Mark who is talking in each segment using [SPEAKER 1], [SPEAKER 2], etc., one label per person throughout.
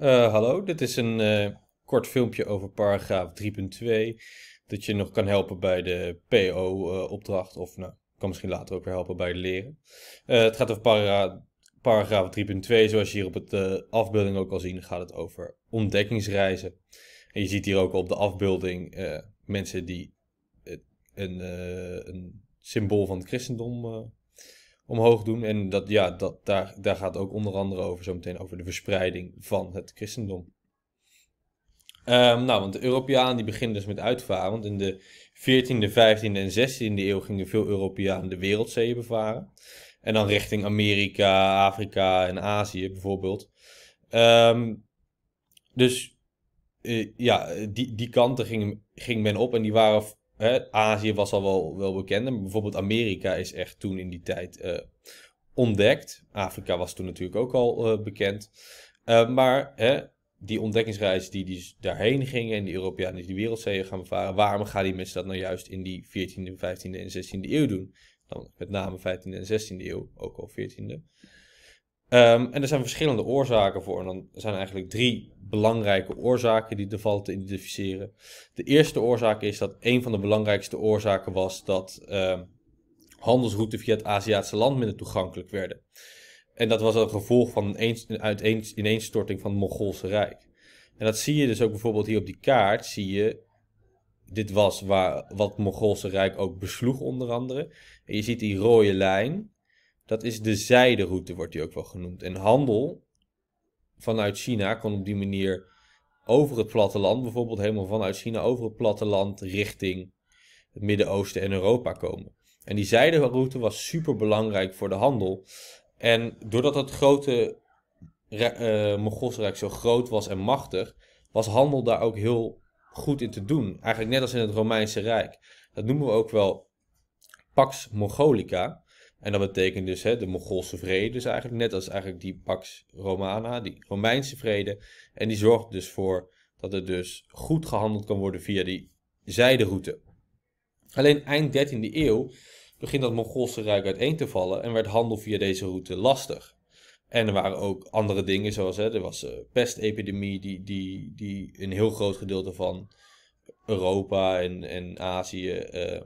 [SPEAKER 1] Eh, hallo, dit is een eh, kort filmpje over paragraaf 3.2. Dat je nog kan helpen bij de PO-opdracht. Eh, of nou, kan misschien later ook weer helpen bij het leren. het gaat over paragraaf 3.2. Zoals je hier op de afbeelding ook al zien, gaat het over ontdekkingsreizen. En je ziet hier ook op de afbeelding mensen die een, een symbool van het christendom omhoog doen. En dat, ja, dat, daar, daar gaat ook onder andere over, meteen over de verspreiding van het christendom. Ehm, nou, want de Europeanen die beginnen dus met uitvaren. Want in de 14e, 15e en 16e eeuw gingen veel Europeanen de wereldzeeën bevaren. En dan richting Amerika, Afrika en Azië bijvoorbeeld. Ehm, dus eh, ja, die, die kanten ging, ging men op en die waren Azië was al wel, wel bekend. Maar bijvoorbeeld Amerika is echt toen in die tijd eh, ontdekt. Afrika was toen natuurlijk ook al eh, bekend. Eh, maar die ontdekkingsreis die, die dus daarheen gingen en die Europeanen die de wereldzeeën gaan bevaren, waarom gaan die mensen dat nou juist in die 14e, 15e en 16e eeuw doen? Dan met name 15e en 16e eeuw, ook al 14e. Ehm, en er zijn verschillende oorzaken voor. En dan zijn eigenlijk drie belangrijke oorzaken die er valt te identificeren. De eerste oorzaak is dat een van de belangrijkste oorzaken was dat ehm, handelsroutes via het Aziatische land minder toegankelijk werden. En dat was een gevolg van een een ineenstorting van het Mongoolse Rijk. En dat zie je dus ook bijvoorbeeld hier op die kaart, zie je, dit was waar, wat het Mongoolse Rijk ook besloeg onder andere. En je ziet die rode lijn, dat is de zijderoute, wordt die ook wel genoemd. En handel vanuit China kon op die manier over het platteland, bijvoorbeeld helemaal vanuit China, over het platteland richting het Midden-Oosten en Europa komen. En die zijderoute was super belangrijk voor de handel. En doordat het grote uh, eh, Rijk zo groot was en machtig, was handel daar ook heel goed in te doen. Eigenlijk net als in het Romeinse Rijk. Dat noemen we ook wel Pax Mongolica. En dat betekent dus hè, de Mongoolse vrede, dus eigenlijk net als eigenlijk die Pax Romana, die Romeinse vrede. En die zorgt dus voor dat er dus goed gehandeld kan worden via die zijderoute. Alleen eind 13e eeuw begint dat Mongoolse Rijk uiteen te vallen en werd handel via deze route lastig. En er waren ook andere dingen, zoals hè, er was een eh, pestepidemie die, die, die een heel groot gedeelte van Europa en, en Azië eh,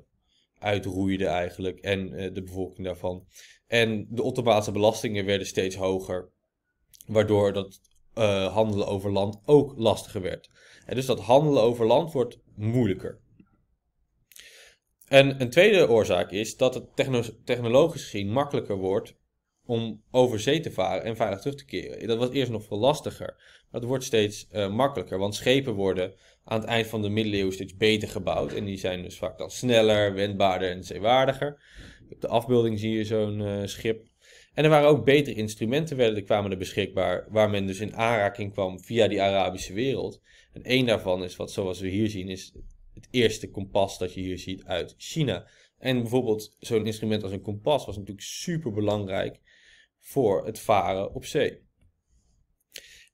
[SPEAKER 1] uitroeide eigenlijk en eh, de bevolking daarvan. En de Ottomaanse belastingen werden steeds hoger, waardoor dat eh, handelen over land ook lastiger werd. En dus dat handelen over land wordt moeilijker. En een tweede oorzaak is dat het technologisch gezien makkelijker wordt om over zee te varen en veilig terug te keren. Dat was eerst nog veel lastiger. dat wordt steeds eh, makkelijker, want schepen worden aan het eind van de middeleeuwen steeds beter gebouwd. En die zijn dus vaak dan sneller, wendbaarder en zeewaardiger. Op de afbeelding zie je zo'n eh, schip. En er waren ook betere instrumenten werden, er kwamen er beschikbaar, waar men dus in aanraking kwam via die Arabische wereld. En één daarvan is, wat zoals we hier zien, is het eerste kompas dat je hier ziet uit China. En bijvoorbeeld zo'n instrument als een kompas was natuurlijk super belangrijk voor het varen op zee.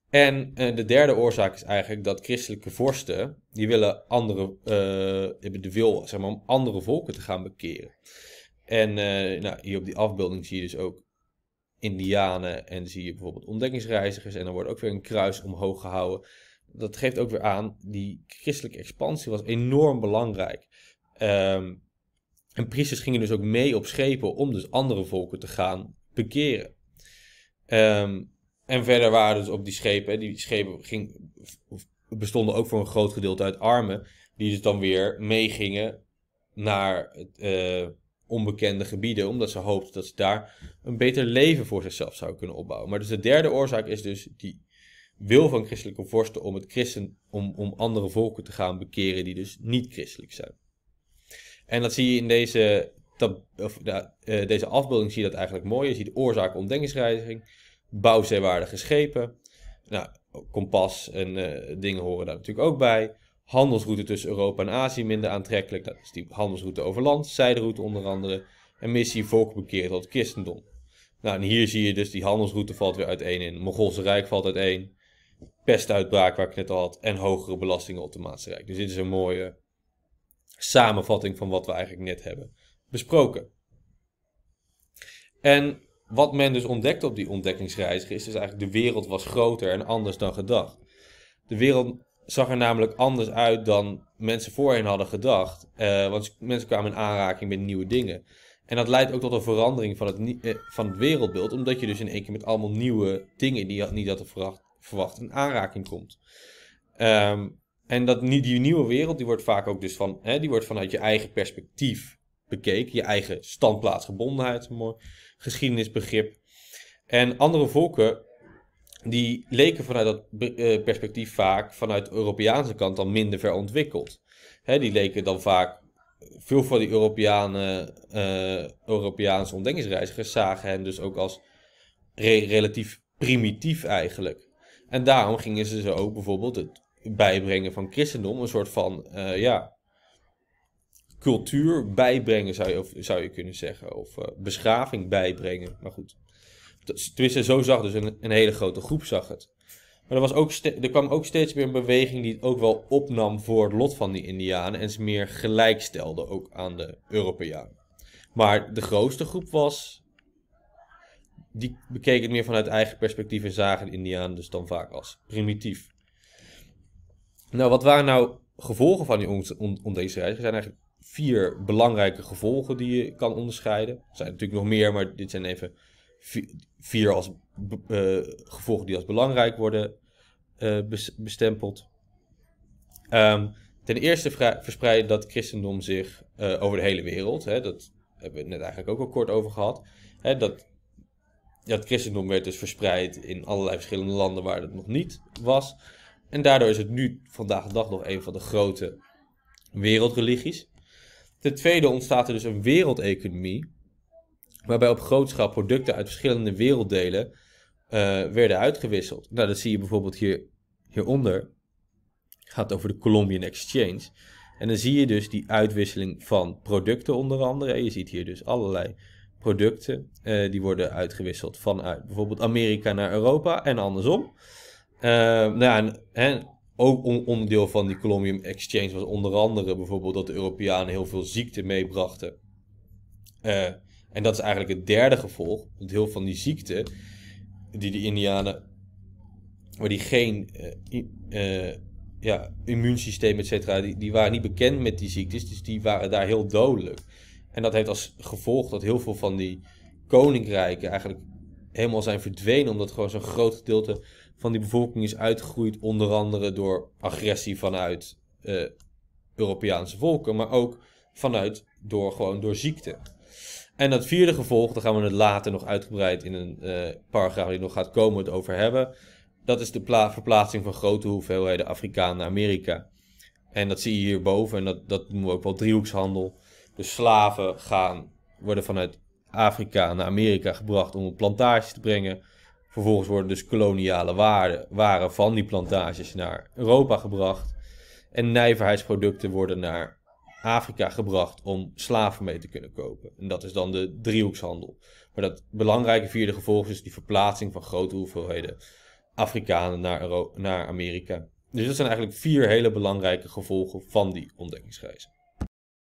[SPEAKER 1] En eh, de derde oorzaak is eigenlijk dat christelijke vorsten, die willen andere, eh, hebben de wil zeg maar, om andere volken te gaan bekeren. En eh, nou, hier op die afbeelding zie je dus ook Indianen en zie je bijvoorbeeld ontdekkingsreizigers en dan wordt ook weer een kruis omhoog gehouden. Dat geeft ook weer aan, die christelijke expansie was enorm belangrijk. Ehm, en priesters gingen dus ook mee op schepen om dus andere volken te gaan bekeren. Ehm, en verder waren dus op die schepen, die schepen ging, bestonden ook voor een groot gedeelte uit armen, die dus dan weer meegingen naar uh, onbekende gebieden, omdat ze hoopten dat ze daar een beter leven voor zichzelf zouden kunnen opbouwen. Maar dus de derde oorzaak is dus die wil van christelijke vorsten om, het christen, om, om andere volken te gaan bekeren die dus niet christelijk zijn. En dat zie je in deze, eh, deze afbeelding, zie je dat eigenlijk mooi. Je ziet de oorzaak ontdenkingsreiziging bouwzeewaardige schepen. Nou, kompas en eh, dingen horen daar natuurlijk ook bij. Handelsroute tussen Europa en Azië minder aantrekkelijk. Dat is die handelsroute over land, zijderoute onder andere. En missie volk bekeerd tot het christendom. Nou, en hier zie je dus die handelsroute valt weer uiteen in. Mogolse Mongoolse Rijk valt uiteen. Pestuitbraak, waar ik net al had. En hogere belastingen op de Ottomaanse Rijk. Dus dit is een mooie samenvatting van wat we eigenlijk net hebben besproken. En wat men dus ontdekte op die ontdekkingsreis is dus eigenlijk de wereld was groter en anders dan gedacht. De wereld zag er namelijk anders uit dan mensen voorheen hadden gedacht. Eh, want mensen kwamen in aanraking met nieuwe dingen. En dat leidt ook tot een verandering van het, eh, van het wereldbeeld, omdat je dus in één keer met allemaal nieuwe dingen die je niet had verwacht, verwacht in aanraking komt. Ehm, en dat, die nieuwe wereld die wordt vaak ook dus van, hè, die wordt vanuit je eigen perspectief Bekeken, Je eigen standplaatsgebondenheid, geschiedenisbegrip. En andere volken die leken vanuit dat eh, perspectief vaak vanuit de Europese kant dan minder ver ontwikkeld. die leken dan vaak, veel van die Europeanen, uh, Europeaanse ontdekkingsreizigers zagen hen dus ook als relatief primitief eigenlijk. En daarom gingen ze ze ook bijvoorbeeld het bijbrengen van christendom een soort van, eh, ja, cultuur bijbrengen, zou je, zou je kunnen zeggen. Of eh, beschaving bijbrengen. Maar goed, tenminste, zo zag dus een, een, hele grote groep zag het. Maar er, was ook er kwam ook steeds meer een beweging die het ook wel opnam voor het lot van die Indianen. En ze meer gelijk stelde ook aan de Europeanen. Maar de grootste groep was. Die bekeken het meer vanuit eigen perspectief en zagen de Indianen dus dan vaak als primitief. Nou, wat waren nou gevolgen van die on, on, deze Er zijn eigenlijk vier belangrijke gevolgen die je kan onderscheiden. Er zijn natuurlijk nog meer, maar dit zijn even vier als, eh, gevolgen die als belangrijk worden eh, bestempeld. Ehm, ten eerste verspreiden dat christendom zich eh, over de hele wereld. Hè, dat hebben we net eigenlijk ook al kort over gehad. Hè, dat, dat christendom werd dus verspreid in allerlei verschillende landen waar het nog niet was. En daardoor is het nu vandaag de dag nog een van de grote wereldreligies. Ten tweede ontstaat er dus een wereldeconomie, waarbij op grootschaal producten uit verschillende werelddelen eh, werden uitgewisseld. Nou, dat zie je bijvoorbeeld hier, hieronder. Het gaat over de Colombian Exchange. En dan zie je dus die uitwisseling van producten onder andere. Je ziet hier dus allerlei producten eh, die worden uitgewisseld vanuit bijvoorbeeld Amerika naar Europa en andersom. Uh, nou ja, en ook onderdeel van die Columbium Exchange was onder andere bijvoorbeeld dat de Europeanen heel veel ziekte meebrachten. Eh, en dat is eigenlijk het derde gevolg. Want heel van die ziekte die de Indianen, waar die geen eh, eh, ja, immuunsysteem, et cetera, die, die waren niet bekend met die ziektes, dus die waren daar heel dodelijk. En dat heeft als gevolg dat heel veel van die koninkrijken eigenlijk helemaal zijn verdwenen. Omdat gewoon zo'n groot gedeelte van die bevolking is uitgegroeid. Onder andere door agressie vanuit uh, Europeaanse volken. Maar ook vanuit door, gewoon door ziekte. En dat vierde gevolg, daar gaan we het later nog uitgebreid in een eh, paragraaf die nog gaat komen het over hebben. Dat is de verplaatsing van grote hoeveelheden Afrikaan naar Amerika. En dat zie je hierboven en dat, dat noemen we ook wel driehoekshandel. Dus slaven gaan, worden vanuit Afrika naar Amerika gebracht om op plantages te brengen. Vervolgens worden dus koloniale waarden, waren van die plantages naar Europa gebracht. En nijverheidsproducten worden naar Afrika gebracht om slaven mee te kunnen kopen. En dat is dan de driehoekshandel. Maar dat belangrijke vierde gevolg is die verplaatsing van grote hoeveelheden Afrikanen naar, naar Amerika. Dus dat zijn eigenlijk vier hele belangrijke gevolgen van die ontdekkingsreizen.